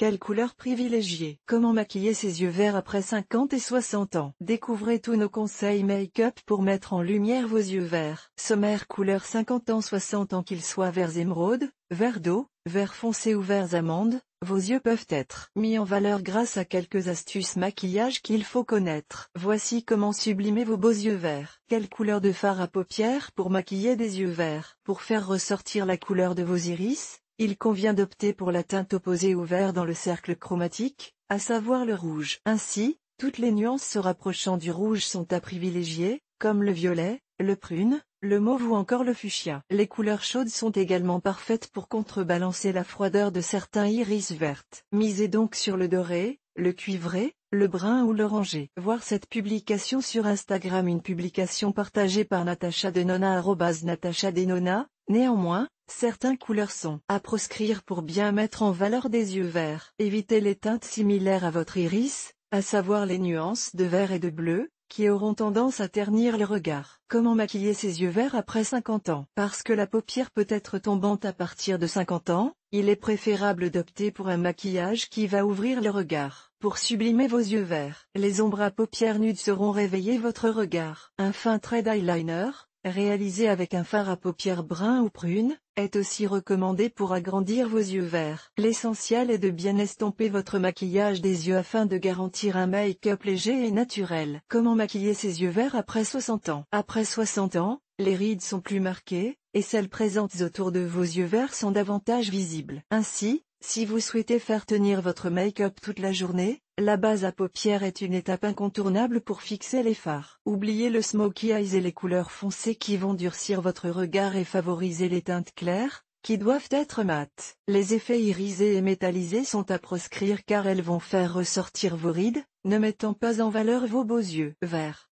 Quelle couleur privilégiée Comment maquiller ses yeux verts après 50 et 60 ans Découvrez tous nos conseils make-up pour mettre en lumière vos yeux verts. Sommaire couleur 50 ans 60 ans qu'ils soient verts émeraude, verts d'eau, verts foncés ou verts amandes, vos yeux peuvent être mis en valeur grâce à quelques astuces maquillage qu'il faut connaître. Voici comment sublimer vos beaux yeux verts. Quelle couleur de fard à paupières pour maquiller des yeux verts Pour faire ressortir la couleur de vos iris, il convient d'opter pour la teinte opposée au vert dans le cercle chromatique, à savoir le rouge. Ainsi, toutes les nuances se rapprochant du rouge sont à privilégier, comme le violet, le prune, le mauve ou encore le fuchsia. Les couleurs chaudes sont également parfaites pour contrebalancer la froideur de certains iris vertes. Misez donc sur le doré, le cuivré, le brun ou l'oranger. Voir cette publication sur Instagram une publication partagée par Natacha Denona Natacha néanmoins, Certaines couleurs sont à proscrire pour bien mettre en valeur des yeux verts. Évitez les teintes similaires à votre iris, à savoir les nuances de vert et de bleu, qui auront tendance à ternir le regard. Comment maquiller ses yeux verts après 50 ans Parce que la paupière peut être tombante à partir de 50 ans, il est préférable d'opter pour un maquillage qui va ouvrir le regard. Pour sublimer vos yeux verts, les ombres à paupières nudes seront réveiller votre regard. Un fin trait d'eyeliner, réalisé avec un fard à paupières brun ou prune, est aussi recommandé pour agrandir vos yeux verts. L'essentiel est de bien estomper votre maquillage des yeux afin de garantir un make-up léger et naturel. Comment maquiller ses yeux verts après 60 ans Après 60 ans, les rides sont plus marquées, et celles présentes autour de vos yeux verts sont davantage visibles. Ainsi, si vous souhaitez faire tenir votre make-up toute la journée, la base à paupières est une étape incontournable pour fixer les phares. Oubliez le smoky eyes et les couleurs foncées qui vont durcir votre regard et favoriser les teintes claires, qui doivent être mates. Les effets irisés et métallisés sont à proscrire car elles vont faire ressortir vos rides, ne mettant pas en valeur vos beaux yeux. Vert.